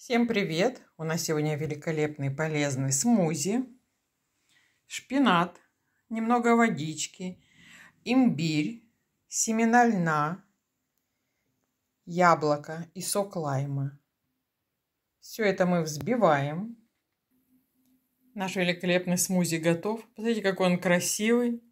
Всем привет! У нас сегодня великолепный полезный смузи, шпинат, немного водички, имбирь, семена льна, яблоко и сок лайма. Все это мы взбиваем. Наш великолепный смузи готов. Посмотрите, какой он красивый.